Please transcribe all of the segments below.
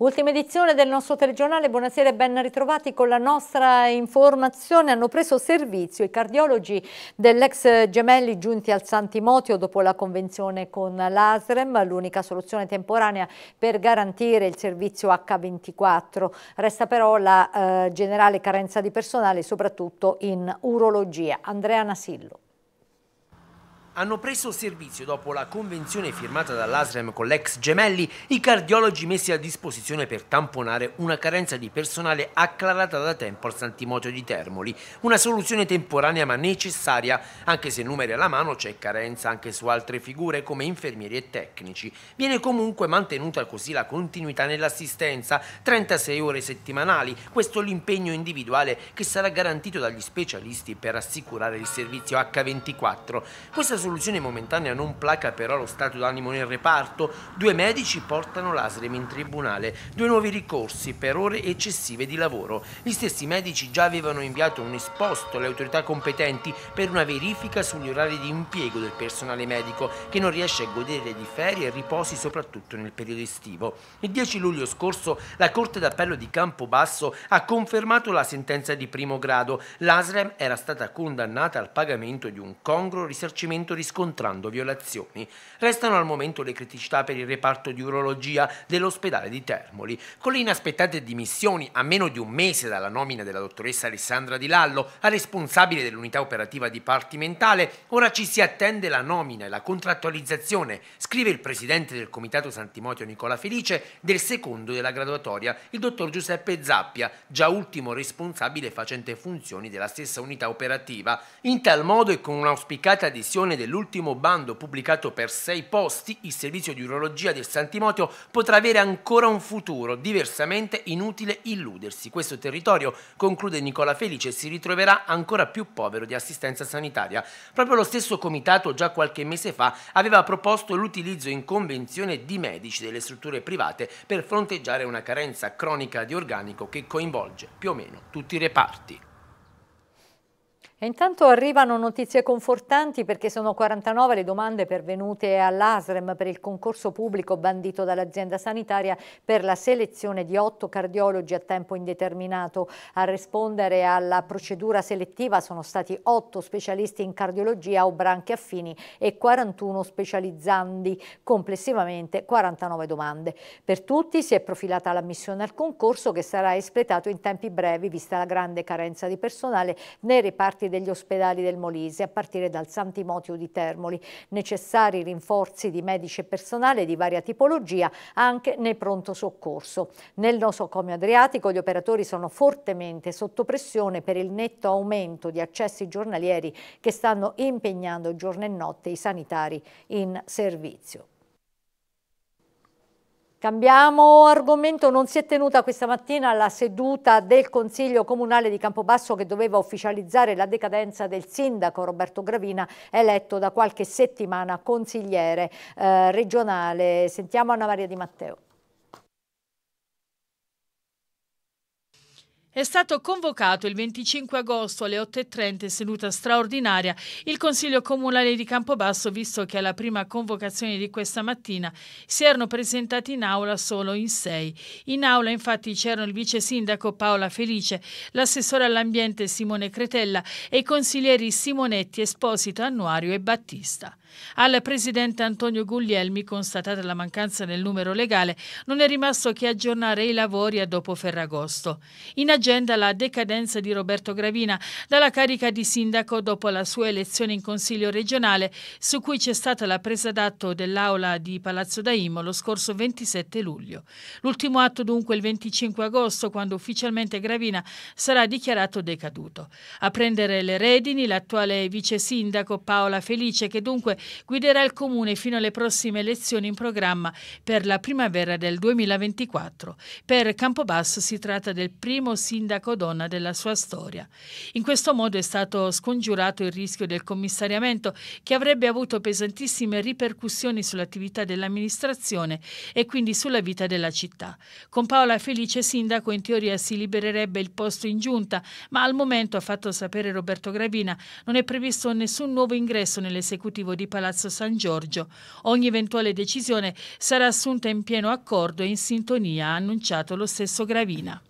Ultima edizione del nostro telegiornale, buonasera e ben ritrovati con la nostra informazione. Hanno preso servizio i cardiologi dell'ex Gemelli giunti al Santimotio dopo la convenzione con l'ASREM, l'unica soluzione temporanea per garantire il servizio H24. Resta però la eh, generale carenza di personale, soprattutto in urologia. Andrea Nasillo hanno preso servizio dopo la convenzione firmata dall'ASREM con l'ex Gemelli i cardiologi messi a disposizione per tamponare una carenza di personale acclarata da tempo al Santimoto di Termoli. Una soluzione temporanea ma necessaria, anche se numeri alla mano c'è carenza anche su altre figure come infermieri e tecnici. Viene comunque mantenuta così la continuità nell'assistenza, 36 ore settimanali, questo l'impegno individuale che sarà garantito dagli specialisti per assicurare il servizio H24. Questa soluzione momentanea non placa però lo stato d'animo nel reparto. Due medici portano l'ASREM in tribunale, due nuovi ricorsi per ore eccessive di lavoro. Gli stessi medici già avevano inviato un esposto alle autorità competenti per una verifica sugli orari di impiego del personale medico che non riesce a godere di ferie e riposi soprattutto nel periodo estivo. Il 10 luglio scorso la Corte d'Appello di Campobasso ha confermato la sentenza di primo grado. L'ASREM era stata condannata al pagamento di un congruo risarcimento riscontrando violazioni. Restano al momento le criticità per il reparto di urologia dell'ospedale di Termoli, con le inaspettate dimissioni a meno di un mese dalla nomina della dottoressa Alessandra Di Lallo a responsabile dell'unità operativa dipartimentale, ora ci si attende la nomina e la contrattualizzazione, scrive il presidente del Comitato Sant'Imotio Nicola Felice, del secondo della graduatoria, il dottor Giuseppe Zappia, già ultimo responsabile facente funzioni della stessa unità operativa. In tal modo e con un'auspicata adesione del dell'ultimo bando pubblicato per sei posti, il servizio di urologia del Sant'Imotio potrà avere ancora un futuro, diversamente inutile illudersi. Questo territorio, conclude Nicola Felice, si ritroverà ancora più povero di assistenza sanitaria. Proprio lo stesso comitato già qualche mese fa aveva proposto l'utilizzo in convenzione di medici delle strutture private per fronteggiare una carenza cronica di organico che coinvolge più o meno tutti i reparti. E intanto arrivano notizie confortanti perché sono 49 le domande pervenute all'ASREM per il concorso pubblico bandito dall'azienda sanitaria per la selezione di otto cardiologi a tempo indeterminato. A rispondere alla procedura selettiva sono stati otto specialisti in cardiologia o branche affini e 41 specializzandi, complessivamente 49 domande. Per tutti si è profilata l'ammissione al concorso che sarà espletato in tempi brevi vista la grande carenza di personale nei reparti reparti degli ospedali del Molise, a partire dal Santimotio di Termoli. Necessari rinforzi di medici e personale di varia tipologia anche nei pronto soccorso. Nel nosocomio adriatico gli operatori sono fortemente sotto pressione per il netto aumento di accessi giornalieri che stanno impegnando giorno e notte i sanitari in servizio. Cambiamo argomento, non si è tenuta questa mattina la seduta del Consiglio Comunale di Campobasso che doveva ufficializzare la decadenza del sindaco Roberto Gravina, eletto da qualche settimana consigliere eh, regionale. Sentiamo Anna Maria Di Matteo. È stato convocato il 25 agosto alle 8.30 seduta straordinaria il Consiglio Comunale di Campobasso visto che alla prima convocazione di questa mattina si erano presentati in aula solo in sei. In aula infatti c'erano il vice sindaco Paola Felice, l'assessore all'ambiente Simone Cretella e i consiglieri Simonetti, Esposito, Annuario e Battista. Al presidente Antonio Guglielmi, constatata la mancanza del numero legale, non è rimasto che aggiornare i lavori a dopo Ferragosto. In agenda la decadenza di Roberto Gravina dalla carica di sindaco dopo la sua elezione in Consiglio regionale, su cui c'è stata la presa d'atto dell'aula di Palazzo Daimo lo scorso 27 luglio. L'ultimo atto dunque il 25 agosto, quando ufficialmente Gravina sarà dichiarato decaduto. A prendere le redini l'attuale vice sindaco Paola Felice, che dunque guiderà il Comune fino alle prossime elezioni in programma per la primavera del 2024. Per Campobasso si tratta del primo sindaco donna della sua storia. In questo modo è stato scongiurato il rischio del commissariamento che avrebbe avuto pesantissime ripercussioni sull'attività dell'amministrazione e quindi sulla vita della città. Con Paola Felice sindaco in teoria si libererebbe il posto in giunta, ma al momento, ha fatto sapere Roberto Gravina, non è previsto nessun nuovo ingresso nell'esecutivo di Palazzo San Giorgio. Ogni eventuale decisione sarà assunta in pieno accordo e in sintonia, ha annunciato lo stesso Gravina.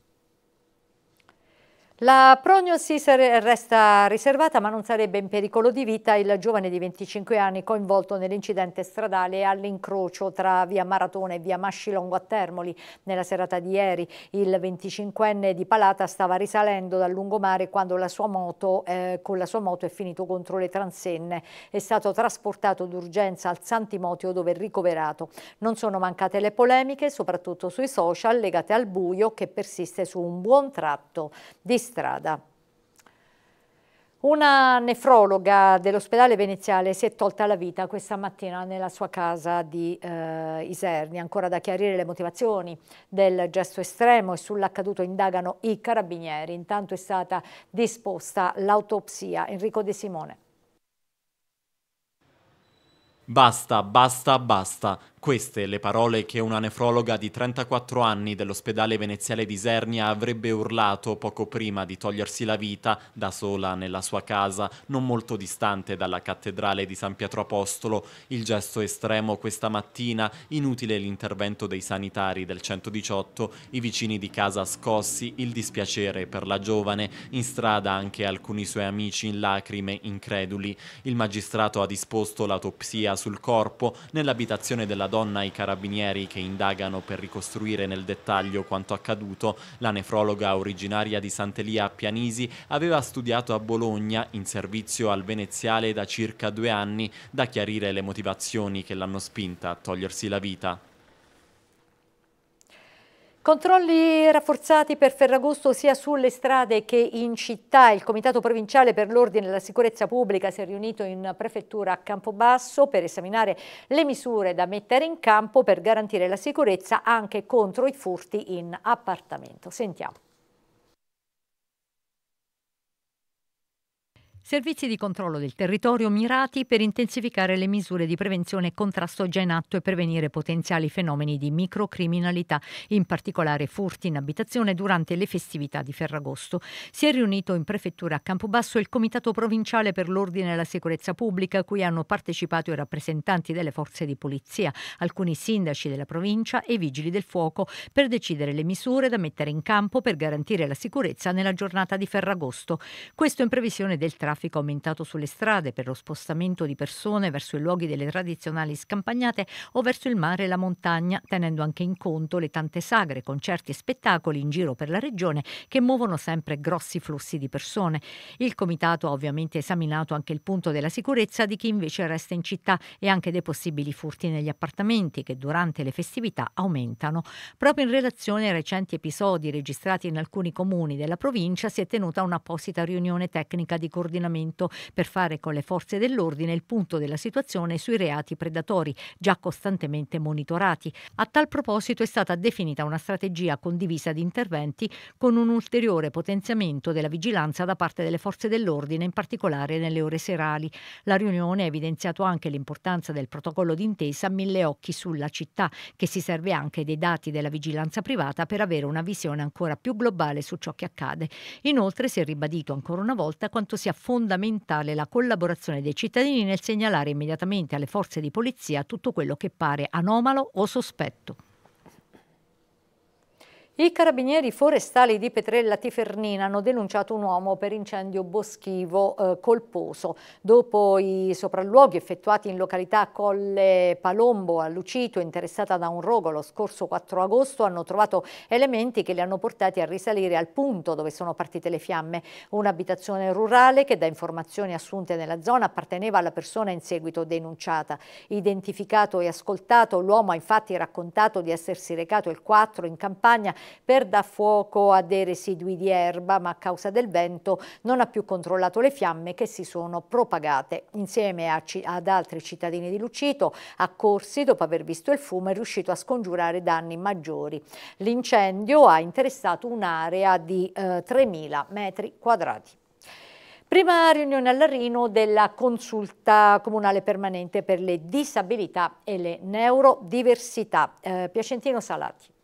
La prognosi resta riservata ma non sarebbe in pericolo di vita il giovane di 25 anni coinvolto nell'incidente stradale all'incrocio tra via Maratona e via Mascilongo a Termoli. Nella serata di ieri il 25enne di Palata stava risalendo dal lungomare quando la moto, eh, con la sua moto è finito contro le transenne. È stato trasportato d'urgenza al Santimotio dove è ricoverato. Non sono mancate le polemiche, soprattutto sui social legate al buio che persiste su un buon tratto. Di strada. Una nefrologa dell'ospedale veneziale si è tolta la vita questa mattina nella sua casa di eh, Iserni. Ancora da chiarire le motivazioni del gesto estremo e sull'accaduto indagano i carabinieri. Intanto è stata disposta l'autopsia. Enrico De Simone. Basta, basta, basta. Queste le parole che una nefrologa di 34 anni dell'ospedale veneziale di Isernia avrebbe urlato poco prima di togliersi la vita da sola nella sua casa, non molto distante dalla cattedrale di San Pietro Apostolo. Il gesto estremo questa mattina, inutile l'intervento dei sanitari del 118, i vicini di casa scossi, il dispiacere per la giovane, in strada anche alcuni suoi amici in lacrime, increduli. Il magistrato ha disposto l'autopsia sul corpo nell'abitazione della donna donna ai carabinieri che indagano per ricostruire nel dettaglio quanto accaduto, la nefrologa originaria di Sant'Elia a Pianisi aveva studiato a Bologna in servizio al veneziale da circa due anni da chiarire le motivazioni che l'hanno spinta a togliersi la vita. Controlli rafforzati per Ferragosto sia sulle strade che in città. Il Comitato Provinciale per l'Ordine e la Sicurezza Pubblica si è riunito in prefettura a Campobasso per esaminare le misure da mettere in campo per garantire la sicurezza anche contro i furti in appartamento. Sentiamo. Servizi di controllo del territorio mirati per intensificare le misure di prevenzione e contrasto già in atto e prevenire potenziali fenomeni di microcriminalità, in particolare furti in abitazione durante le festività di Ferragosto. Si è riunito in prefettura a Campobasso il Comitato Provinciale per l'Ordine e la Sicurezza Pubblica, a cui hanno partecipato i rappresentanti delle forze di polizia, alcuni sindaci della provincia e vigili del fuoco, per decidere le misure da mettere in campo per garantire la sicurezza nella giornata di Ferragosto. Questo in previsione del traffico traffico aumentato sulle strade per lo spostamento di persone verso i luoghi delle tradizionali scampagnate o verso il mare e la montagna, tenendo anche in conto le tante sagre, concerti e spettacoli in giro per la regione che muovono sempre grossi flussi di persone. Il comitato ha ovviamente esaminato anche il punto della sicurezza di chi invece resta in città e anche dei possibili furti negli appartamenti che durante le festività aumentano. Proprio in relazione ai recenti episodi registrati in alcuni comuni della provincia si è tenuta un'apposita riunione tecnica di coordinamento Parlamento per fare con le forze dell'ordine il punto della situazione sui reati predatori, già costantemente monitorati. A tal proposito è stata definita una strategia condivisa di interventi con un ulteriore potenziamento della vigilanza da parte delle forze dell'ordine, in particolare nelle ore serali. La riunione ha evidenziato anche l'importanza del protocollo d'intesa Mille occhi sulla città, che si serve anche dei dati della vigilanza privata per avere una visione ancora più globale su ciò che accade. Inoltre si è ribadito ancora una volta quanto sia fondamentale fondamentale la collaborazione dei cittadini nel segnalare immediatamente alle forze di polizia tutto quello che pare anomalo o sospetto. I carabinieri forestali di Petrella Tifernina hanno denunciato un uomo per incendio boschivo eh, colposo. Dopo i sopralluoghi effettuati in località Colle Palombo a Lucito, interessata da un rogo lo scorso 4 agosto, hanno trovato elementi che li hanno portati a risalire al punto dove sono partite le fiamme. Un'abitazione rurale che da informazioni assunte nella zona apparteneva alla persona in seguito denunciata. Identificato e ascoltato, l'uomo ha infatti raccontato di essersi recato il 4 in campagna per dar fuoco a dei residui di erba, ma a causa del vento non ha più controllato le fiamme che si sono propagate. Insieme a, ad altri cittadini di Lucito, a Corsi, dopo aver visto il fumo, è riuscito a scongiurare danni maggiori. L'incendio ha interessato un'area di eh, 3.000 metri quadrati. Prima riunione all'Arino della consulta comunale permanente per le disabilità e le neurodiversità. Eh, Piacentino Salati.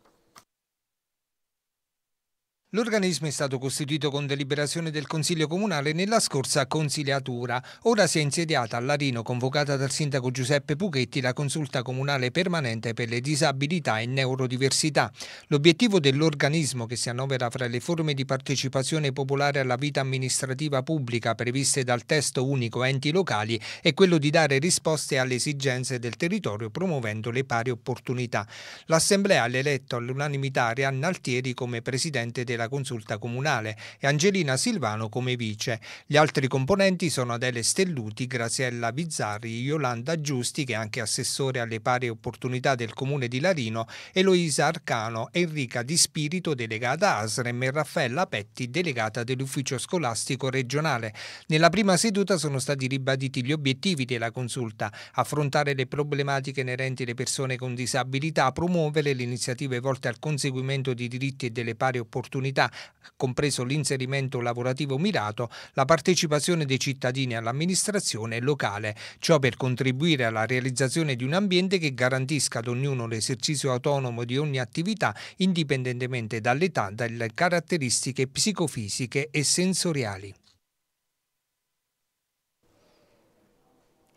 L'organismo è stato costituito con deliberazione del Consiglio Comunale nella scorsa consiliatura. Ora si è insediata a Larino, convocata dal sindaco Giuseppe Puchetti, la consulta comunale permanente per le disabilità e neurodiversità. L'obiettivo dell'organismo, che si annovera fra le forme di partecipazione popolare alla vita amministrativa pubblica previste dal testo unico enti locali, è quello di dare risposte alle esigenze del territorio promuovendo le pari opportunità. L'Assemblea l'ha eletto all'unanimità Arianna Altieri come presidente della alla consulta comunale e Angelina Silvano come vice. Gli altri componenti sono Adele Stelluti, Graziella Bizzarri, Yolanda Giusti, che è anche assessore alle pari opportunità del comune di Larino, Eloisa Arcano, Enrica Di Spirito, delegata ASREM e Raffaella Petti, delegata dell'ufficio scolastico regionale. Nella prima seduta sono stati ribaditi gli obiettivi della consulta, affrontare le problematiche inerenti alle persone con disabilità, promuovere le iniziative volte al conseguimento di diritti e delle pari opportunità attività, compreso l'inserimento lavorativo mirato, la partecipazione dei cittadini all'amministrazione locale, ciò per contribuire alla realizzazione di un ambiente che garantisca ad ognuno l'esercizio autonomo di ogni attività, indipendentemente dall'età, dalle caratteristiche psicofisiche e sensoriali.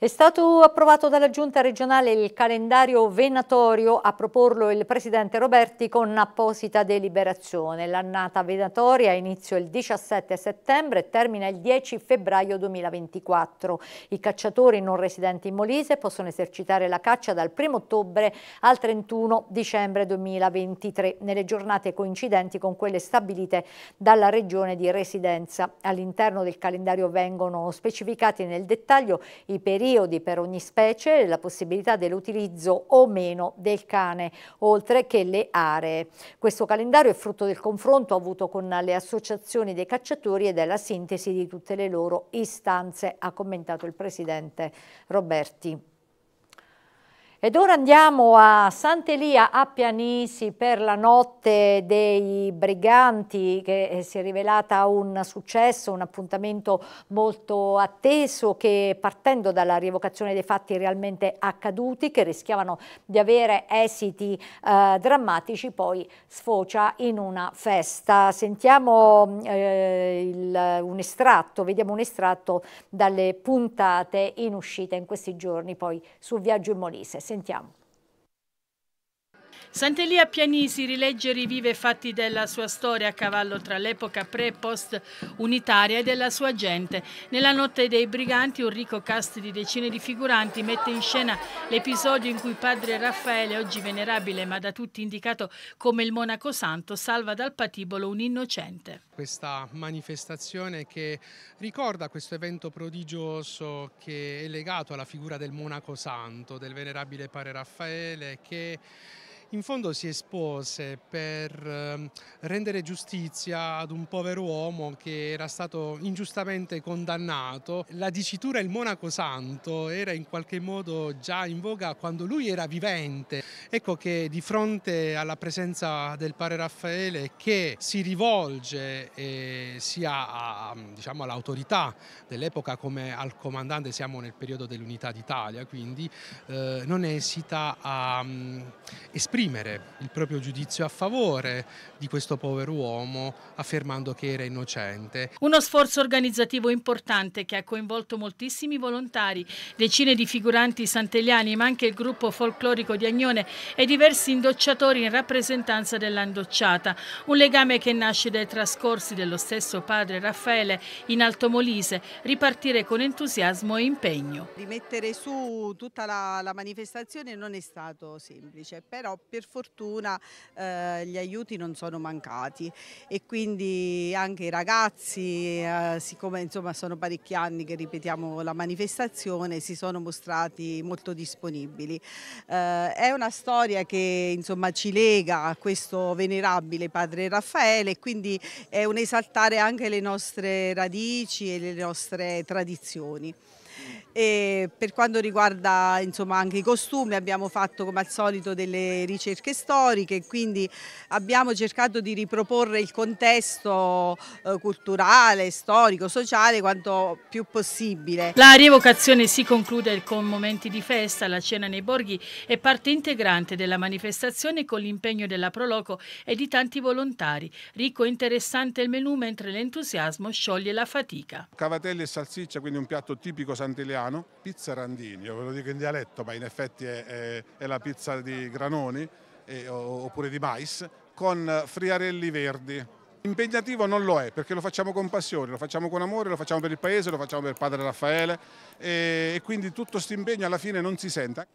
È stato approvato dalla Giunta regionale il calendario venatorio, a proporlo il Presidente Roberti con apposita deliberazione. L'annata venatoria inizia il 17 settembre e termina il 10 febbraio 2024. I cacciatori non residenti in Molise possono esercitare la caccia dal 1 ottobre al 31 dicembre 2023, nelle giornate coincidenti con quelle stabilite dalla regione di residenza. All'interno del calendario vengono specificati nel dettaglio i periodi periodi per ogni specie, la possibilità dell'utilizzo o meno del cane, oltre che le aree. Questo calendario è frutto del confronto avuto con le associazioni dei cacciatori e della sintesi di tutte le loro istanze, ha commentato il Presidente Roberti. Ed ora andiamo a Sant'Elia a Pianisi per la notte dei briganti che eh, si è rivelata un successo, un appuntamento molto atteso che partendo dalla rievocazione dei fatti realmente accaduti che rischiavano di avere esiti eh, drammatici poi sfocia in una festa. Sentiamo eh, il, un estratto, vediamo un estratto dalle puntate in uscita in questi giorni poi su Viaggio in Molise. Sentiamo. Sant'Elia Pianisi rilegge e rivive fatti della sua storia a cavallo tra l'epoca pre post unitaria e della sua gente. Nella notte dei briganti un ricco cast di decine di figuranti mette in scena l'episodio in cui padre Raffaele, oggi venerabile ma da tutti indicato come il monaco santo, salva dal patibolo un innocente. Questa manifestazione che ricorda questo evento prodigioso che è legato alla figura del monaco santo, del venerabile padre Raffaele che in fondo si espose per ehm, rendere giustizia ad un povero uomo che era stato ingiustamente condannato. La dicitura il monaco santo era in qualche modo già in voga quando lui era vivente. Ecco che di fronte alla presenza del padre Raffaele che si rivolge eh, sia a, ehm, diciamo, all'autorità dell'epoca come al comandante, siamo nel periodo dell'unità d'Italia, quindi eh, non esita a um, ehm, esprimere esprimere il proprio giudizio a favore di questo povero uomo affermando che era innocente. Uno sforzo organizzativo importante che ha coinvolto moltissimi volontari, decine di figuranti santeliani ma anche il gruppo folclorico di Agnone e diversi indocciatori in rappresentanza dell'andocciata, un legame che nasce dai trascorsi dello stesso padre Raffaele in Alto Molise, ripartire con entusiasmo e impegno. Rimettere su tutta la, la manifestazione non è stato semplice, però per fortuna eh, gli aiuti non sono mancati e quindi anche i ragazzi, eh, siccome insomma, sono parecchi anni che ripetiamo la manifestazione, si sono mostrati molto disponibili. Eh, è una storia che insomma, ci lega a questo venerabile padre Raffaele e quindi è un esaltare anche le nostre radici e le nostre tradizioni. E per quanto riguarda insomma, anche i costumi abbiamo fatto come al solito delle ricerche storiche, quindi abbiamo cercato di riproporre il contesto eh, culturale, storico, sociale quanto più possibile. La rievocazione si conclude con momenti di festa, la cena nei borghi è parte integrante della manifestazione con l'impegno della Proloco e di tanti volontari. Ricco e interessante il menù mentre l'entusiasmo scioglie la fatica. Cavatelle e salsiccia, quindi un piatto tipico sant'Antonio siciliano, pizza Randini, io ve lo dico in dialetto, ma in effetti è, è, è la pizza di granoni eh, oppure di mais, con friarelli verdi. Impegnativo non lo è perché lo facciamo con passione, lo facciamo con amore, lo facciamo per il paese, lo facciamo per padre Raffaele e, e quindi tutto questo impegno alla fine non si senta.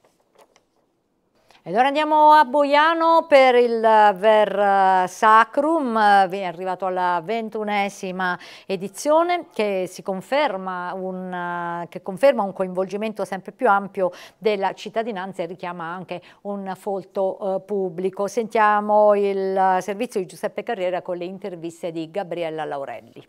Ed ora andiamo a Boiano per il Ver Sacrum, è arrivato alla ventunesima edizione che, conferma un, che conferma un coinvolgimento sempre più ampio della cittadinanza e richiama anche un folto eh, pubblico. Sentiamo il servizio di Giuseppe Carriera con le interviste di Gabriella Laurelli.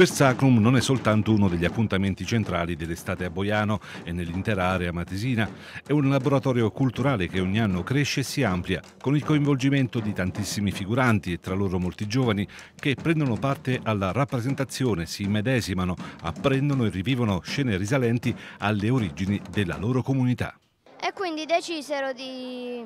Per Sacrum non è soltanto uno degli appuntamenti centrali dell'estate a Boiano e nell'intera area matesina, è un laboratorio culturale che ogni anno cresce e si amplia, con il coinvolgimento di tantissimi figuranti e tra loro molti giovani che prendono parte alla rappresentazione, si immedesimano, apprendono e rivivono scene risalenti alle origini della loro comunità. E quindi decisero di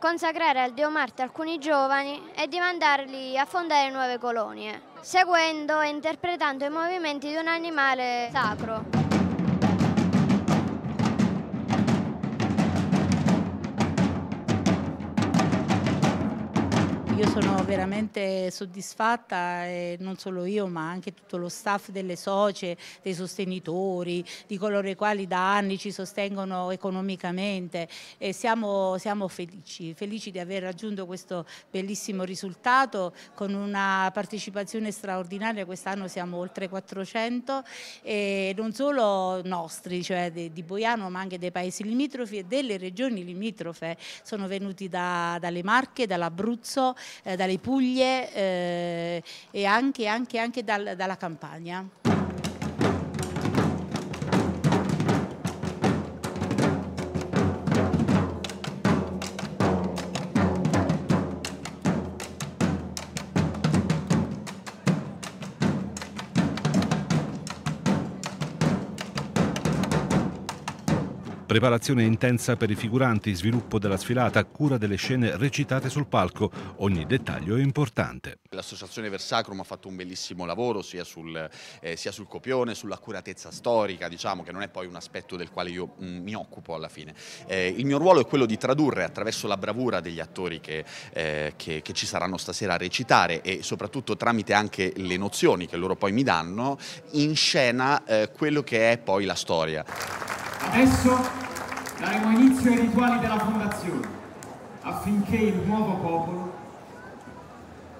consacrare al Dio Marte alcuni giovani e di mandarli a fondare nuove colonie seguendo e interpretando i movimenti di un animale sacro. io sono veramente soddisfatta e non solo io ma anche tutto lo staff delle socie, dei sostenitori, di coloro i quali da anni ci sostengono economicamente e siamo, siamo felici, felici di aver raggiunto questo bellissimo risultato con una partecipazione straordinaria, quest'anno siamo oltre 400 e non solo nostri, cioè di, di Boiano ma anche dei paesi limitrofi e delle regioni limitrofe, sono venuti da, dalle Marche, dall'Abruzzo, eh, dalle Puglie eh, e anche, anche, anche dal, dalla Campania. Preparazione intensa per i figuranti, sviluppo della sfilata, cura delle scene recitate sul palco, ogni dettaglio è importante. L'associazione Versacrum ha fatto un bellissimo lavoro sia sul, eh, sia sul copione, sull'accuratezza storica, diciamo che non è poi un aspetto del quale io mh, mm, mi occupo alla fine. Eh, il mio ruolo è quello di tradurre attraverso la bravura degli attori che, eh, che, che ci saranno stasera a recitare e soprattutto tramite anche le nozioni che loro poi mi danno, in scena eh, quello che è poi la storia. Adesso daremo inizio ai rituali della fondazione affinché il nuovo popolo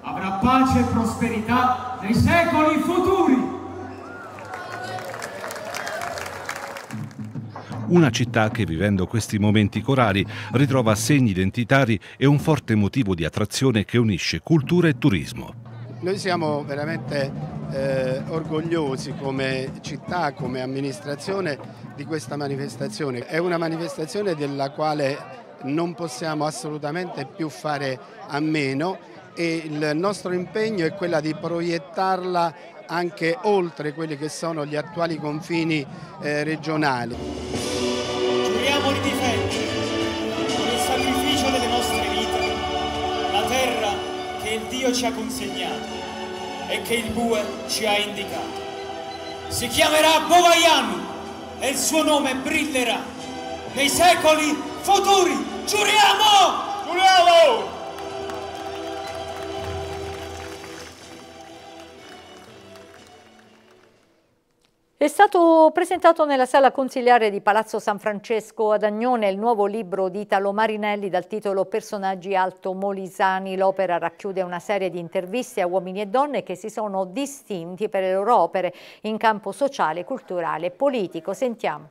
avrà pace e prosperità nei secoli futuri. Una città che vivendo questi momenti corali ritrova segni identitari e un forte motivo di attrazione che unisce cultura e turismo. Noi siamo veramente eh, orgogliosi come città, come amministrazione di questa manifestazione. È una manifestazione della quale non possiamo assolutamente più fare a meno e il nostro impegno è quello di proiettarla anche oltre quelli che sono gli attuali confini eh, regionali. Giuriamo il difetto. Dio ci ha consegnato e che il bue ci ha indicato. Si chiamerà Bovaiano e il suo nome brillerà nei secoli futuri. Giuriamo! Giuriamo! È stato presentato nella sala consigliare di Palazzo San Francesco ad Agnone il nuovo libro di Italo Marinelli dal titolo Personaggi Alto Molisani. L'opera racchiude una serie di interviste a uomini e donne che si sono distinti per le loro opere in campo sociale, culturale e politico. Sentiamo.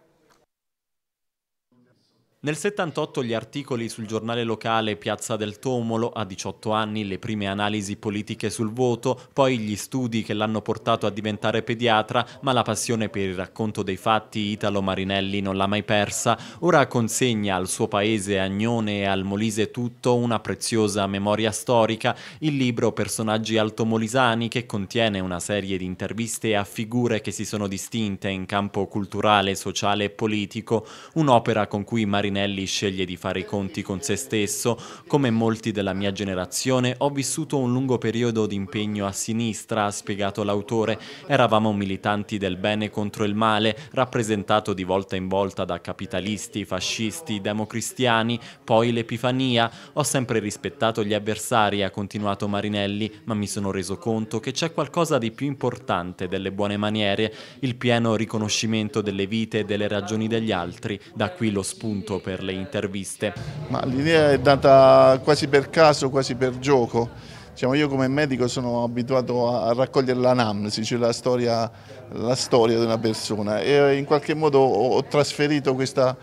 Nel 78 gli articoli sul giornale locale Piazza del Tomolo, a 18 anni le prime analisi politiche sul voto, poi gli studi che l'hanno portato a diventare pediatra, ma la passione per il racconto dei fatti Italo Marinelli non l'ha mai persa, ora consegna al suo paese Agnone e al Molise tutto una preziosa memoria storica, il libro Personaggi altomolisani che contiene una serie di interviste a figure che si sono distinte in campo culturale, sociale e politico, un'opera con cui Marinelli Marinelli sceglie di fare i conti con se stesso, come molti della mia generazione ho vissuto un lungo periodo di impegno a sinistra, ha spiegato l'autore. Eravamo militanti del bene contro il male, rappresentato di volta in volta da capitalisti, fascisti, democristiani, poi l'Epifania. Ho sempre rispettato gli avversari, ha continuato Marinelli, ma mi sono reso conto che c'è qualcosa di più importante delle buone maniere, il pieno riconoscimento delle vite e delle ragioni degli altri. Da qui lo spunto tempo per le interviste. Ma l'idea è data quasi per caso, quasi per gioco. Diciamo, io come medico sono abituato a raccogliere l'anamnesi, cioè la storia, la storia di una persona e eh, in qualche modo ho trasferito questa,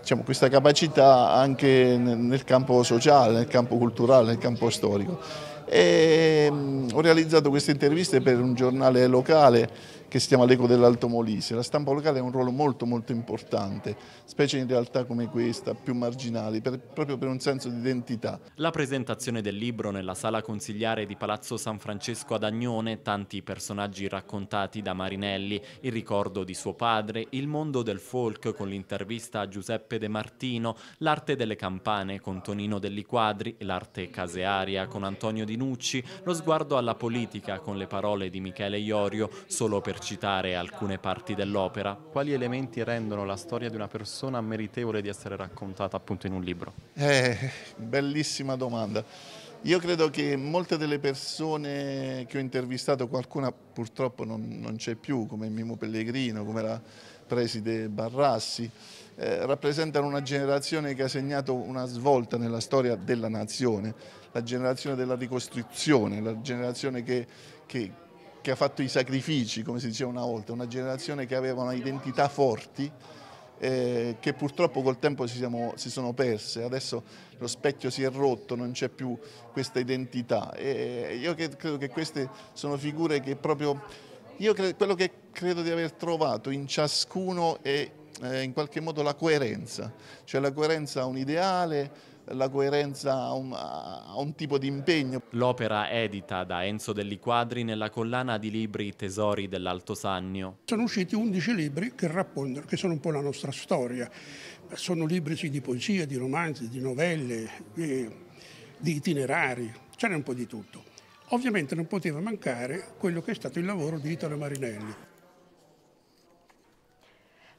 Diciamo, questa capacità anche nel campo sociale, nel campo culturale, nel campo storico. E mm, ho realizzato queste interviste per un giornale locale che si chiama L'Eco dell'Alto Molise. La stampa locale ha un ruolo molto molto importante, specie in realtà come questa, più marginali, per, proprio per un senso di identità. La presentazione del libro nella sala consigliare di Palazzo San Francesco ad Agnone, tanti personaggi raccontati da Marinelli, il ricordo di suo padre, il mondo del folk con l'intervista a Giuseppe De Martino, l'arte delle campane con Tonino Delli Quadri, l'arte casearia con Antonio Di Nucci, lo sguardo alla politica con le parole di Michele Iorio, solo per citare alcune parti dell'opera, quali elementi rendono la storia di una persona meritevole di essere raccontata appunto in un libro? Eh, bellissima domanda. Io credo che molte delle persone che ho intervistato, qualcuna purtroppo non, non c'è più, come Mimo Pellegrino, come la preside Barrassi, eh, rappresentano una generazione che ha segnato una svolta nella storia della nazione, la generazione della ricostruzione, la generazione che, che che ha fatto i sacrifici, come si diceva una volta, una generazione che aveva una identità forti eh, che purtroppo col tempo si, siamo, si, sono perse, adesso lo specchio si è rotto, non c'è più questa identità. E io credo che queste sono figure che proprio, io credo, quello che credo di aver trovato in ciascuno è eh, in qualche modo la coerenza, cioè la coerenza a un ideale, la coerenza a un, a un tipo di impegno. L'opera edita da Enzo Delli Quadri nella collana di libri Tesori dell'Alto Sannio. Sono usciti 11 libri che raccontano, che sono un po' la nostra storia. Sono libri sì, di poesia, di romanzi, di novelle, di, eh, di itinerari, n'è un po' di tutto. Ovviamente non poteva mancare quello che è stato il lavoro di Italo Marinelli.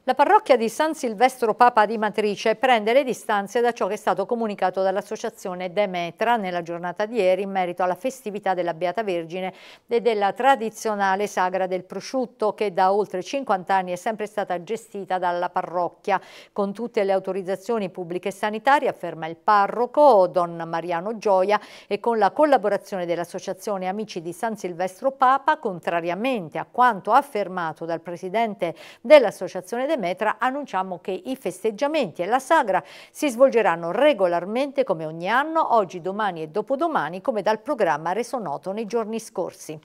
La parrocchia di San Silvestro Papa di Matrice prende le distanze da ciò che è stato comunicato dall'associazione Demetra nella giornata di ieri in merito alla festività della Beata Vergine e della tradizionale sagra del prosciutto che da oltre 50 anni è sempre stata gestita dalla parrocchia con tutte le autorizzazioni pubbliche e sanitarie, afferma il parroco Don Mariano Gioia e con la collaborazione dell'associazione Amici di San Silvestro Papa, contrariamente a quanto affermato dal presidente dell'associazione Demetra, Demetra annunciamo che i festeggiamenti e la sagra si svolgeranno regolarmente come ogni anno, oggi, domani e dopodomani, come dal programma reso noto nei giorni scorsi.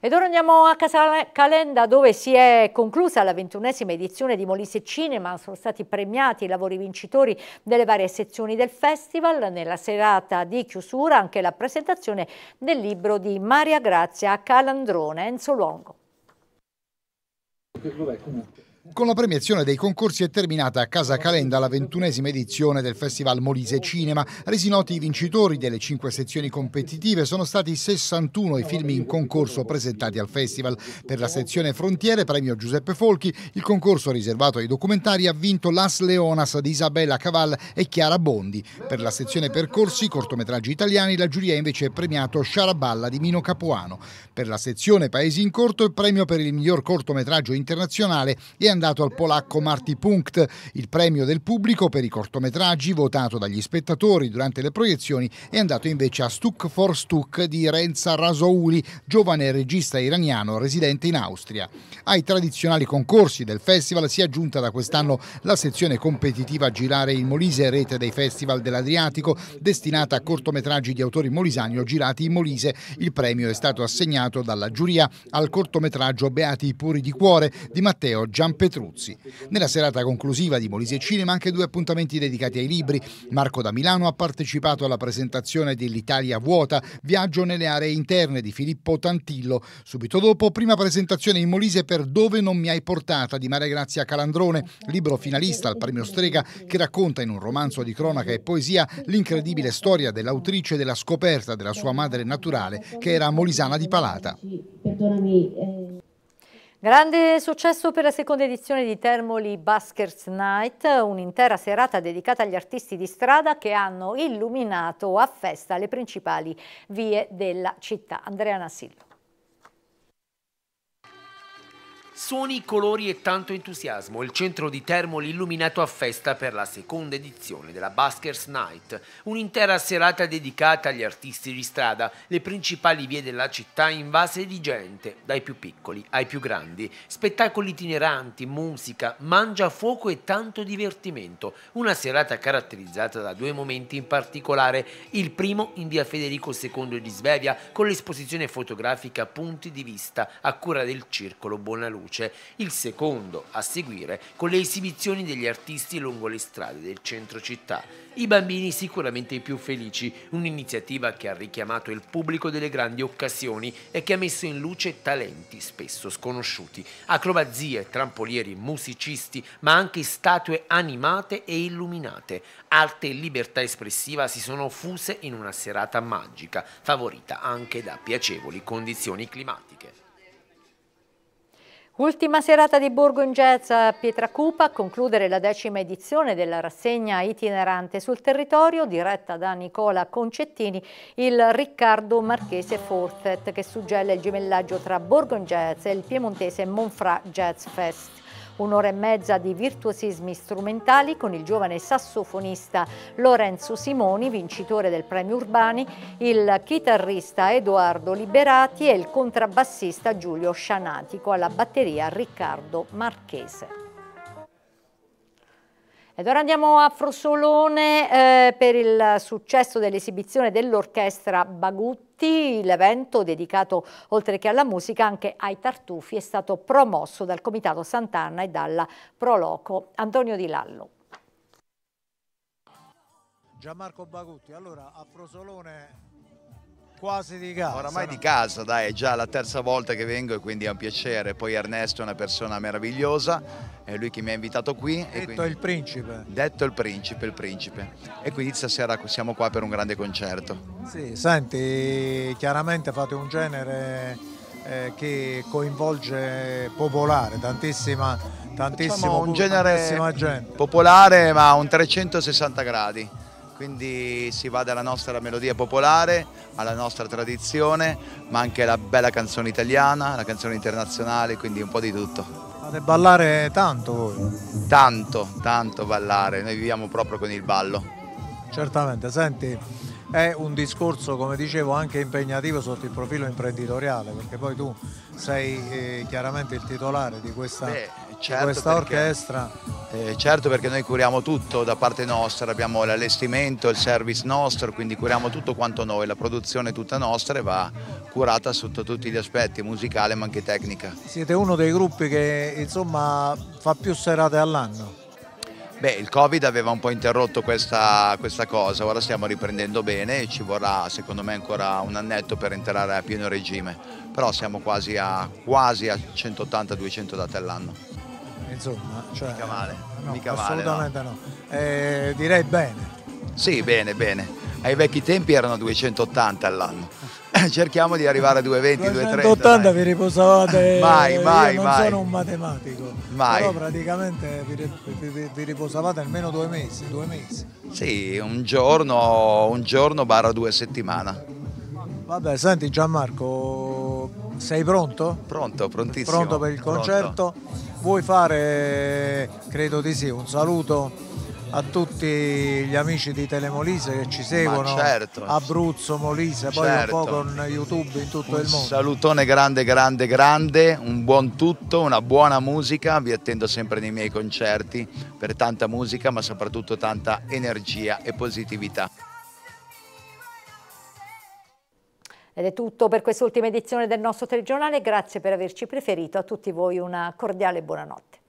Ed ora andiamo a Casa Calenda dove si è conclusa la ventunesima edizione di Molise Cinema, sono stati premiati i lavori vincitori delle varie sezioni del festival, nella serata di chiusura anche la presentazione del libro di Maria Grazia Calandrone, Enzo Longo. Con la premiazione dei concorsi è terminata a Casa Calenda la ventunesima edizione del Festival Molise Cinema. Resi noti i vincitori delle cinque sezioni competitive sono stati 61 i film in concorso presentati al festival. Per la sezione Frontiere, premio Giuseppe Folchi, il concorso riservato ai documentari ha vinto Las Leonas di Isabella Caval e Chiara Bondi. Per la sezione Percorsi, cortometraggi italiani, la giuria ha invece premiato Sciaraballa di Mino Capuano. Per la sezione Paesi in corto, il premio per il miglior cortometraggio internazionale è è andato al polacco Marty Punkt, il premio del pubblico per i cortometraggi votato dagli spettatori durante le proiezioni è andato invece a Stuck for Stuck di Renza Rasouli, giovane regista iraniano residente in Austria. Ai tradizionali concorsi del festival si è aggiunta da quest'anno la sezione competitiva Girare in Molise, rete dei festival dell'Adriatico, destinata a cortometraggi di autori molisani o girati in Molise. Il premio è stato assegnato dalla giuria al cortometraggio Beati i puri di cuore di Matteo Giampaolo. Petruzzi. Nella serata conclusiva di Molise Cinema anche due appuntamenti dedicati ai libri. Marco da Milano ha partecipato alla presentazione dell'Italia vuota, viaggio nelle aree interne di Filippo Tantillo. Subito dopo, prima presentazione in Molise per Dove non mi hai portata di Maria Grazia Calandrone, libro finalista al premio Strega che racconta in un romanzo di cronaca e poesia l'incredibile storia dell'autrice della scoperta della sua madre naturale che era molisana di Palata. Perdonami. Eh, Grande successo per la seconda edizione di Termoli Baskers Night, un'intera serata dedicata agli artisti di strada che hanno illuminato a festa le principali vie della città. Andrea Nassillo. Suoni, colori e tanto entusiasmo, il centro di Termoli illuminato a festa per la seconda edizione della Baskers Night, un'intera serata dedicata agli artisti di strada, le principali vie della città invase di gente, dai più piccoli ai più grandi, spettacoli itineranti, musica, mangiafuoco e tanto divertimento, una serata caratterizzata da due momenti in particolare, il primo in via Federico II di Svevia con l'esposizione fotografica Punti di vista a cura del Circolo Buonaluce luce, il secondo a seguire con le esibizioni degli artisti lungo le strade del centro città. I bambini sicuramente i più felici, un'iniziativa che ha richiamato il pubblico delle grandi occasioni e che ha messo in luce talenti spesso sconosciuti, acrobazie, trampolieri, musicisti, ma anche statue animate e illuminate. Arte e libertà espressiva si sono fuse in una serata magica, favorita anche da piacevoli condizioni climatiche. Ultima serata di Borgo in Jazz a Pietracupa a concludere la decima edizione della rassegna itinerante sul territorio diretta da Nicola Concettini, il Riccardo Marchese Fortet che suggella il gemellaggio tra Borgo in Jazz e il piemontese Monfra Jazz Fest. Un'ora e mezza di virtuosismi strumentali con il giovane sassofonista Lorenzo Simoni, vincitore del premio Urbani, il chitarrista Edoardo Liberati e il contrabbassista Giulio Scianatico alla batteria Riccardo Marchese. Ed ora andiamo a Frosolone eh, per il successo dell'esibizione dell'orchestra Bagut tutti, l'evento dedicato oltre che alla musica anche ai tartufi è stato promosso dal Comitato Sant'Anna e dalla Proloco Antonio Di Lallo. Gianmarco Bagutti, allora a Frosolone Quasi di casa. Oramai no? di casa, dai, è già la terza volta che vengo e quindi è un piacere. Poi Ernesto è una persona meravigliosa, è lui che mi ha invitato qui. Detto quindi... il principe. Detto il principe, il principe. E quindi stasera siamo qua per un grande concerto. Sì, senti, chiaramente fate un genere eh, che coinvolge popolare, tantissima, tantissimo, diciamo un genere popolare ma un 360 gradi quindi si va dalla nostra melodia popolare alla nostra tradizione, ma anche alla bella canzone italiana, la canzone internazionale, quindi un po' di tutto. Fate ballare tanto voi? Tanto, tanto ballare, noi viviamo proprio con il ballo. Certamente, senti, è un discorso, come dicevo, anche impegnativo sotto il profilo imprenditoriale, perché poi tu sei eh, chiaramente il titolare di questa... Beh certo questa perché, orchestra. Eh, certo perché noi curiamo tutto da parte nostra, abbiamo l'allestimento, il service nostro, quindi curiamo tutto quanto noi, la produzione è tutta nostra e va curata sotto tutti gli aspetti, musicale ma anche tecnica. Siete uno dei gruppi che insomma fa più serate all'anno? Beh, il Covid aveva un po' interrotto questa, questa, cosa, ora stiamo riprendendo bene e ci vorrà secondo me ancora un annetto per entrare a pieno regime, però siamo quasi a, quasi a 180-200 date all'anno insomma. Cioè, mica male, no, mica assolutamente male, no. no. Eh, direi bene. Sì, bene, bene. Ai vecchi tempi erano 280 all'anno. Cerchiamo di arrivare a 220, 230. 280 vi riposavate. mai, mai, Io non mai. sono un matematico. Mai. Però praticamente vi, vi, vi, riposavate almeno due mesi, due mesi. Sì, un giorno, un giorno barra due settimane. Vabbè, senti Gianmarco, sei pronto? Pronto, prontissimo. Pronto per il concerto? Pronto. Vuoi fare, credo di sì, un saluto a tutti gli amici di Telemolise che ci seguono, certo. Abruzzo, Molise, poi certo. un po' certo. con YouTube in tutto un il mondo. Un salutone grande, grande, grande, un buon tutto, una buona musica, vi attendo sempre nei miei concerti per tanta musica ma soprattutto tanta energia e positività. Ed è tutto per quest'ultima edizione del nostro telegiornale, grazie per averci preferito, a tutti voi una cordiale buonanotte.